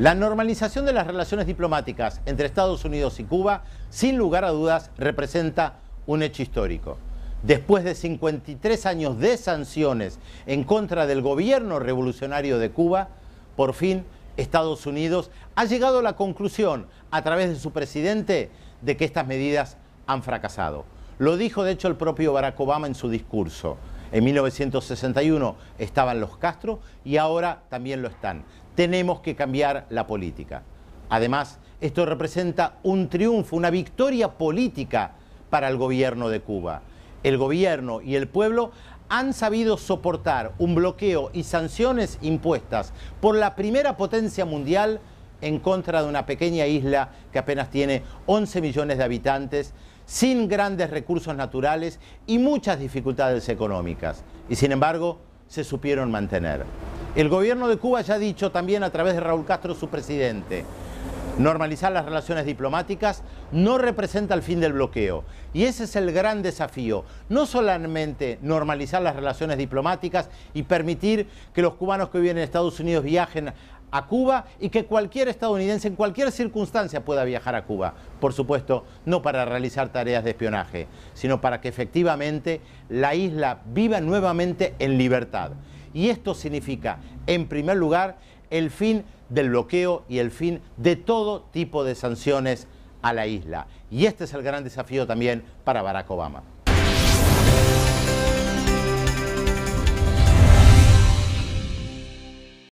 La normalización de las relaciones diplomáticas entre Estados Unidos y Cuba, sin lugar a dudas, representa un hecho histórico. Después de 53 años de sanciones en contra del gobierno revolucionario de Cuba, por fin Estados Unidos ha llegado a la conclusión, a través de su presidente, de que estas medidas han fracasado. Lo dijo de hecho el propio Barack Obama en su discurso. En 1961 estaban los Castro y ahora también lo están. Tenemos que cambiar la política. Además, esto representa un triunfo, una victoria política para el gobierno de Cuba. El gobierno y el pueblo han sabido soportar un bloqueo y sanciones impuestas por la primera potencia mundial en contra de una pequeña isla que apenas tiene 11 millones de habitantes sin grandes recursos naturales y muchas dificultades económicas, y sin embargo se supieron mantener. El gobierno de Cuba ya ha dicho también a través de Raúl Castro, su presidente, normalizar las relaciones diplomáticas no representa el fin del bloqueo. Y ese es el gran desafío, no solamente normalizar las relaciones diplomáticas y permitir que los cubanos que viven en Estados Unidos viajen a Cuba y que cualquier estadounidense en cualquier circunstancia pueda viajar a Cuba. Por supuesto, no para realizar tareas de espionaje, sino para que efectivamente la isla viva nuevamente en libertad. Y esto significa, en primer lugar, el fin del bloqueo y el fin de todo tipo de sanciones a la isla. Y este es el gran desafío también para Barack Obama.